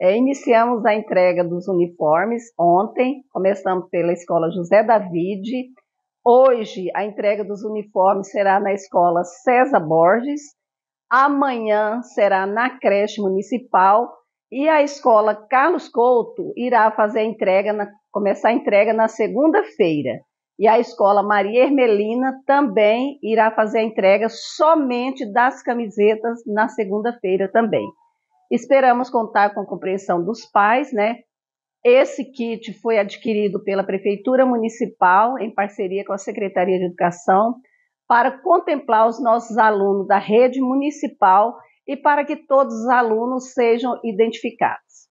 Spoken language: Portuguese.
É, iniciamos a entrega dos uniformes ontem, começamos pela escola José Davide. Hoje, a entrega dos uniformes será na escola César Borges. Amanhã será na creche municipal. E a escola Carlos Couto irá fazer a entrega, na, começar a entrega na segunda-feira. E a escola Maria Hermelina também irá fazer a entrega somente das camisetas na segunda-feira também. Esperamos contar com a compreensão dos pais, né? Esse kit foi adquirido pela Prefeitura Municipal, em parceria com a Secretaria de Educação, para contemplar os nossos alunos da rede municipal e para que todos os alunos sejam identificados.